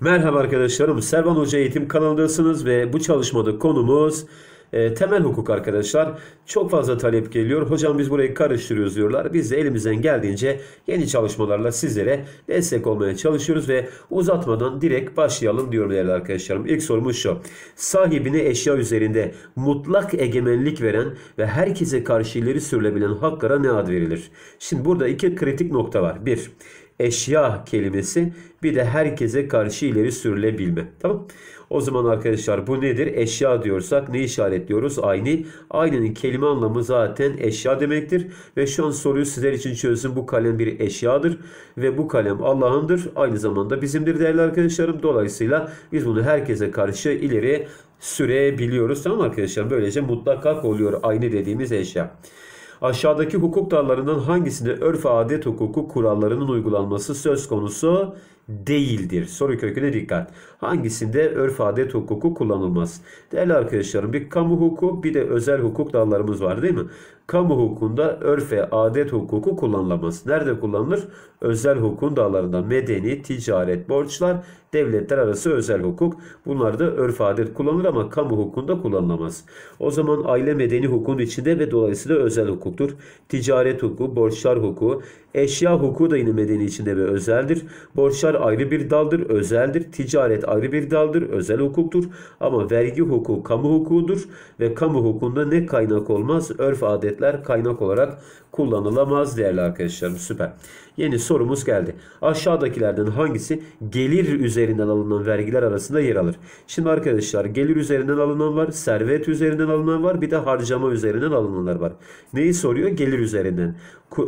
Merhaba arkadaşlarım. Servan Hoca Eğitim kanalındasınız ve bu çalışmada konumuz e, temel hukuk arkadaşlar. Çok fazla talep geliyor. Hocam biz burayı karıştırıyoruz diyorlar. Biz de elimizden geldiğince yeni çalışmalarla sizlere destek olmaya çalışıyoruz ve uzatmadan direkt başlayalım diyorum değerli arkadaşlarım. İlk sorumuz şu. Sahibine eşya üzerinde mutlak egemenlik veren ve herkese karşı ileri sürülebilen haklara ne ad verilir? Şimdi burada iki kritik nokta var. Bir, eşya kelimesi bir de herkese karşı ileri sürülebilme. Tamam. O zaman arkadaşlar bu nedir? Eşya diyorsak ne işaretliyoruz? Aynı. Aynının kelime anlamı zaten eşya demektir. Ve şu an soruyu sizler için çözün. Bu kalem bir eşyadır. Ve bu kalem Allah'ındır. Aynı zamanda bizimdir değerli arkadaşlarım. Dolayısıyla biz bunu herkese karşı ileri sürebiliyoruz. Tamam arkadaşlar? Böylece mutlaka oluyor aynı dediğimiz eşya. Aşağıdaki hukuk dallarından hangisinde örf adet hukuku kurallarının uygulanması söz konusu değildir? Soru köküne dikkat. Hangisinde örf adet hukuku kullanılmaz? Değerli arkadaşlarım bir kamu hukuku bir de özel hukuk dallarımız var değil mi? Kamu hukukunda örfe adet hukuku kullanılamaz. Nerede kullanılır? Özel hukukun dallarında medeni, ticaret, borçlar devletler arası özel hukuk. Bunlar da örf adet kullanılır ama kamu hukukunda kullanılamaz. O zaman aile medeni hukukun içinde ve dolayısıyla özel hukuktur. Ticaret hukuku, borçlar hukuku, eşya hukuku da yine medeni içinde ve özeldir. Borçlar ayrı bir daldır, özeldir. Ticaret ayrı bir daldır, özel hukuktur. Ama vergi hukuku kamu hukukudur ve kamu hukukunda ne kaynak olmaz? Örf adetler kaynak olarak kullanılamaz değerli arkadaşlarım. Süper. Yeni sorumuz geldi. Aşağıdakilerden hangisi gelir üzerinden alınan vergiler arasında yer alır? Şimdi arkadaşlar gelir üzerinden alınan var, servet üzerinden alınan var, bir de harcama üzerinden alınanlar var. Neyi soruyor? Gelir üzerinden.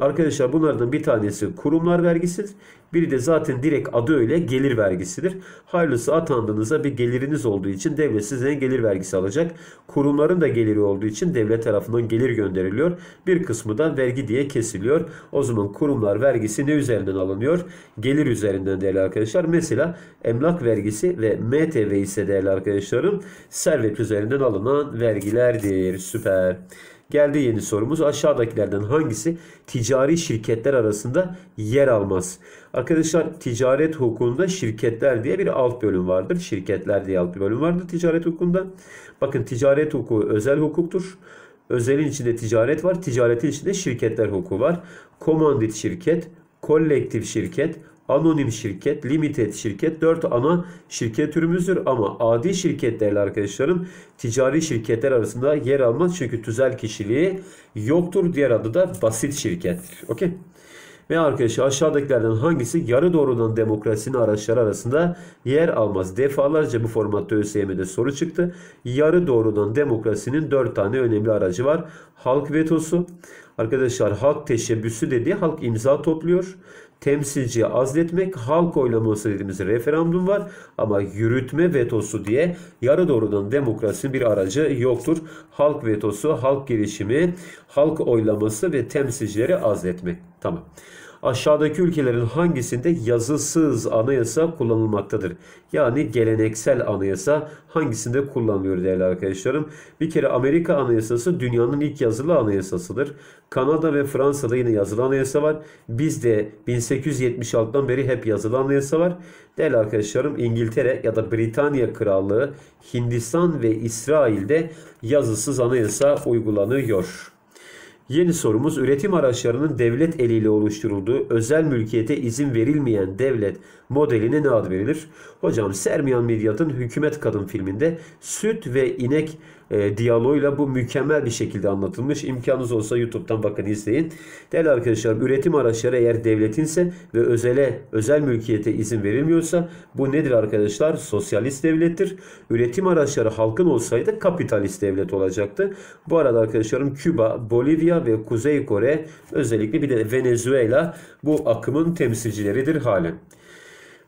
Arkadaşlar bunlardan bir tanesi kurumlar vergisidir. Biri de zaten direkt adı öyle gelir vergisidir. Hayırlısı atandığınızda bir geliriniz olduğu için devlet sizden gelir vergisi alacak. Kurumların da geliri olduğu için devlet tarafından gelir gönderiliyor. Bir kısmı da vergi diye kesiliyor. O zaman kurumlar vergisi ne üzerinden alınıyor? Gelir üzerinden değerli arkadaşlar. Mesela emlak vergisi ve MTV ise değerli arkadaşlarım servet üzerinden alınan vergilerdir. Süper. Geldi yeni sorumuz. Aşağıdakilerden hangisi ticari şirketler arasında yer almaz? Arkadaşlar ticaret hukukunda şirketler diye bir alt bölüm vardır. Şirketler diye alt bir bölüm vardır ticaret hukukunda. Bakın ticaret hukuku özel hukuktur. Özelin içinde ticaret var. Ticaretin içinde şirketler hukuku var. Komandit şirket, kolektif şirket, Anonim şirket, limited şirket 4 ana şirket türümüzdür ama adi şirket değerli arkadaşlarım ticari şirketler arasında yer almaz çünkü tüzel kişiliği yoktur. Diğer adı da basit şirkettir. Okey. Ve arkadaşlar aşağıdakilerden hangisi yarı doğrudan demokrasinin araçları arasında yer almaz? Defalarca bu formatta ÖSYM'de soru çıktı. Yarı doğrudan demokrasinin 4 tane önemli aracı var. Halk vetosu. Arkadaşlar halk teşebbüsü dediği halk imza topluyor temsilciye azletmek halk oylaması dediğimiz referandum var ama yürütme vetosu diye yarı doğrudan demokrasinin bir aracı yoktur. Halk vetosu, halk girişimi, halk oylaması ve temsilcileri azletmek. Tamam aşağıdaki ülkelerin hangisinde yazısız anayasa kullanılmaktadır? Yani geleneksel anayasa hangisinde kullanılıyor değerli arkadaşlarım? Bir kere Amerika anayasası dünyanın ilk yazılı anayasasıdır. Kanada ve Fransa'da yine yazılı anayasa var. Bizde 1876'dan beri hep yazılı anayasa var. Değerli arkadaşlarım İngiltere ya da Britanya Krallığı, Hindistan ve İsrail'de yazısız anayasa uygulanıyor. Yeni sorumuz üretim araçlarının devlet eliyle oluşturulduğu özel mülkiyete izin verilmeyen devlet modeline ne ad verilir? Hocam Sermiyan Midyat'ın Hükümet Kadın filminde süt ve inek e, diyaloğuyla bu mükemmel bir şekilde anlatılmış. İmkanınız olsa YouTube'dan bakın izleyin. Değerli arkadaşlar üretim araçları eğer devletinse ve özele özel mülkiyete izin verilmiyorsa bu nedir arkadaşlar? Sosyalist devlettir. Üretim araçları halkın olsaydı kapitalist devlet olacaktı. Bu arada arkadaşlarım Küba, Bolivya ve Kuzey Kore özellikle bir de Venezuela bu akımın temsilcileridir halen.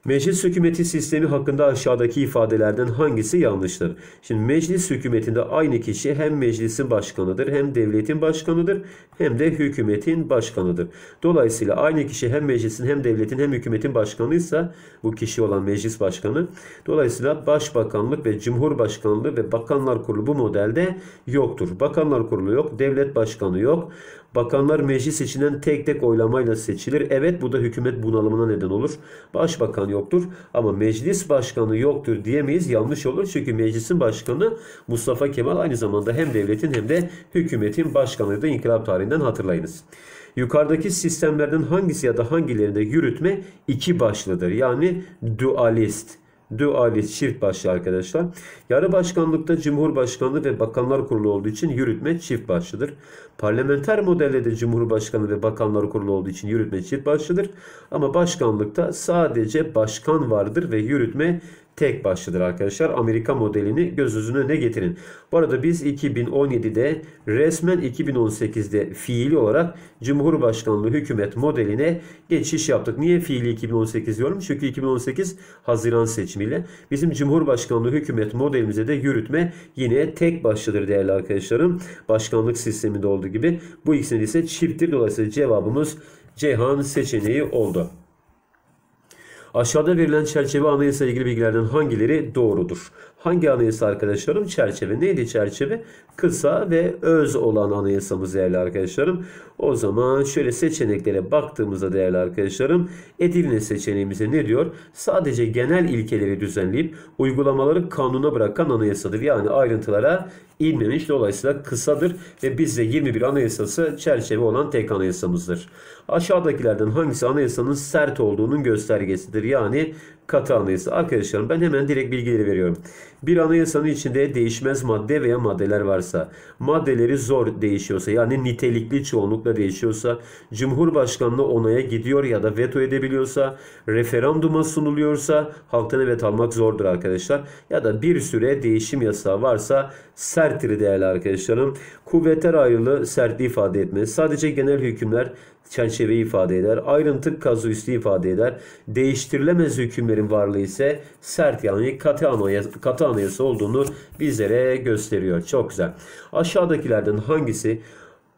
Meclis hükümeti sistemi hakkında aşağıdaki ifadelerden hangisi yanlıştır? Şimdi meclis hükümetinde aynı kişi hem meclisin başkanıdır, hem devletin başkanıdır, hem de hükümetin başkanıdır. Dolayısıyla aynı kişi hem meclisin hem devletin hem hükümetin başkanıysa bu kişi olan meclis başkanı. Dolayısıyla başbakanlık ve cumhurbaşkanlığı ve bakanlar kurulu bu modelde yoktur. Bakanlar kurulu yok, devlet başkanı yok. Bakanlar meclis içinden tek tek oylamayla seçilir. Evet bu da hükümet bunalımına neden olur. Başbakan yoktur ama meclis başkanı yoktur diyemeyiz. Yanlış olur çünkü meclisin başkanı Mustafa Kemal aynı zamanda hem devletin hem de hükümetin başkanıydı. İnkılap tarihinden hatırlayınız. Yukarıdaki sistemlerden hangisi ya da hangilerinde yürütme iki başlıdır. Yani dualist duali çift başlı arkadaşlar. Yarı başkanlıkta Cumhurbaşkanlığı ve Bakanlar Kurulu olduğu için yürütme çift başlıdır. Parlamenter modelde de Cumhurbaşkanı ve Bakanlar Kurulu olduğu için yürütme çift başlıdır. Ama başkanlıkta sadece başkan vardır ve yürütme tek başlıdır arkadaşlar. Amerika modelini gözünüzün önüne getirin. Bu arada biz 2017'de resmen 2018'de fiili olarak Cumhurbaşkanlığı hükümet modeline geçiş yaptık. Niye fiili 2018 diyorum? Çünkü 2018 Haziran seçimiyle. Bizim Cumhurbaşkanlığı hükümet modelimize de yürütme yine tek başlıdır değerli arkadaşlarım. Başkanlık sisteminde olduğu gibi. Bu ikisinin ise çifttir. Dolayısıyla cevabımız Ceyhan seçeneği oldu. Aşağıda verilen çerçeve anayasa ilgili bilgilerden hangileri doğrudur? Hangi anayasa arkadaşlarım? Çerçeve. Neydi çerçeve? Kısa ve öz olan anayasamız değerli arkadaşlarım. O zaman şöyle seçeneklere baktığımızda değerli arkadaşlarım Edirne seçeneğimize ne diyor? Sadece genel ilkeleri düzenleyip uygulamaları kanuna bırakan anayasadır. Yani ayrıntılara inmemiş dolayısıyla kısadır ve bizde 21 anayasası çerçeve olan tek anayasamızdır. Aşağıdakilerden hangisi anayasanın sert olduğunun göstergesidir? Yani katı anayasa. Arkadaşlarım ben hemen direkt bilgileri veriyorum. Bir anayasanın içinde değişmez madde veya maddeler varsa, maddeleri zor değişiyorsa yani nitelikli çoğunlukla değişiyorsa, Cumhurbaşkanlığı onaya gidiyor ya da veto edebiliyorsa, referanduma sunuluyorsa halktan evet almak zordur arkadaşlar. Ya da bir süre değişim yasağı varsa serttir değerli arkadaşlarım. Kuvvetler ayrılığı sertliği ifade etmez. Sadece genel hükümler çerçeveyi ifade eder. Ayrıntı kazuistli ifade eder. Değiştirilemez hükümlerin varlığı ise sert yani katı, anayas katı anayasa olduğunu bizlere gösteriyor. Çok güzel. Aşağıdakilerden hangisi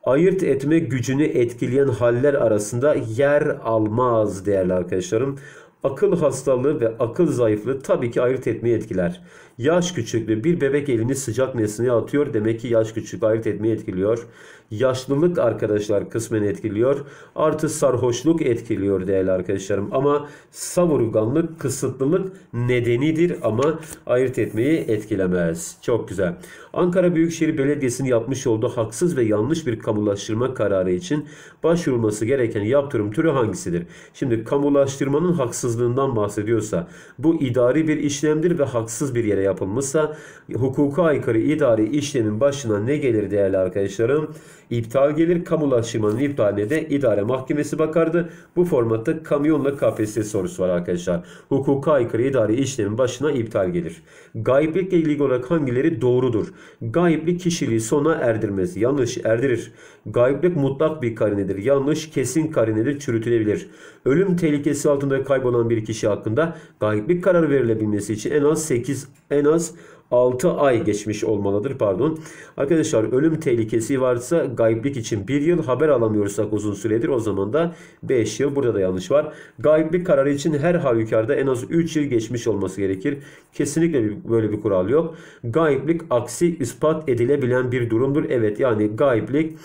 ayırt etme gücünü etkileyen haller arasında yer almaz değerli arkadaşlarım. Akıl hastalığı ve akıl zayıflığı tabii ki ayırt etmeyi etkiler. Yaş küçüklüğü bir bebek elini sıcak nesneye atıyor demek ki yaş küçüklüğü ayırt etmeyi etkiliyor. Yaşlılık arkadaşlar kısmen etkiliyor. Artı sarhoşluk etkiliyor değerli arkadaşlarım. Ama savurganlık, kısıtlılık nedenidir ama ayırt etmeyi etkilemez. Çok güzel. Ankara Büyükşehir Belediyesi'nin yapmış olduğu haksız ve yanlış bir kamulaştırma kararı için başvurulması gereken yaptırım türü hangisidir? Şimdi kamulaştırmanın haksız haksızlığından bahsediyorsa, bu idari bir işlemdir ve haksız bir yere yapılmışsa, hukuka aykırı idari işlemin başına ne gelir değerli arkadaşlarım? İptal gelir, kamulaştırmanın iptaline de idare mahkemesi bakardı. Bu formatta kamyonla KPSS sorusu var arkadaşlar. Hukuka aykırı idari işlemin başına iptal gelir. Gayiplikle ilgili olarak hangileri doğrudur? Gayiplik kişiliği sona erdirmez, yanlış erdirir. Gayiplik mutlak bir karinedir, yanlış kesin karinedir, çürütülebilir. Ölüm tehlikesi altında kaybolan çalışan bir kişi hakkında gayiplik kararı verilebilmesi için en az 8 en az 6 ay geçmiş olmalıdır pardon. Arkadaşlar ölüm tehlikesi varsa gayiplik için 1 yıl haber alamıyorsak uzun süredir o zaman da 5 yıl burada da yanlış var. Gayiplik kararı için her halükarda en az 3 yıl geçmiş olması gerekir. Kesinlikle böyle bir kural yok. Gayiplik aksi ispat edilebilen bir durumdur. Evet yani gayiplik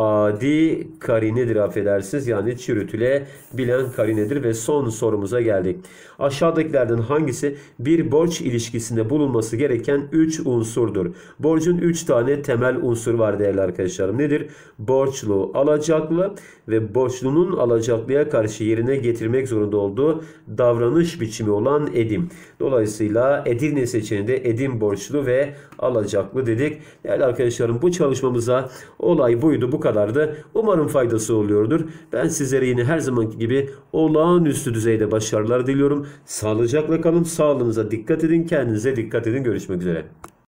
adi karinedir affedersiniz. Yani çürütüle bilen karinedir ve son sorumuza geldik. Aşağıdakilerden hangisi bir borç ilişkisinde bulunması gereken 3 unsurdur? Borcun 3 tane temel unsur var değerli arkadaşlarım. Nedir? Borçlu, alacaklı ve borçlunun alacaklıya karşı yerine getirmek zorunda olduğu davranış biçimi olan edim. Dolayısıyla Edirne seçeneğinde edim borçlu ve alacaklı dedik. Değerli arkadaşlarım bu çalışmamıza olay buydu. Bu kadar kadardı. Umarım faydası oluyordur. Ben sizlere yine her zamanki gibi olağanüstü düzeyde başarılar diliyorum. Sağlıcakla kalın. Sağlığınıza dikkat edin. Kendinize dikkat edin. Görüşmek üzere.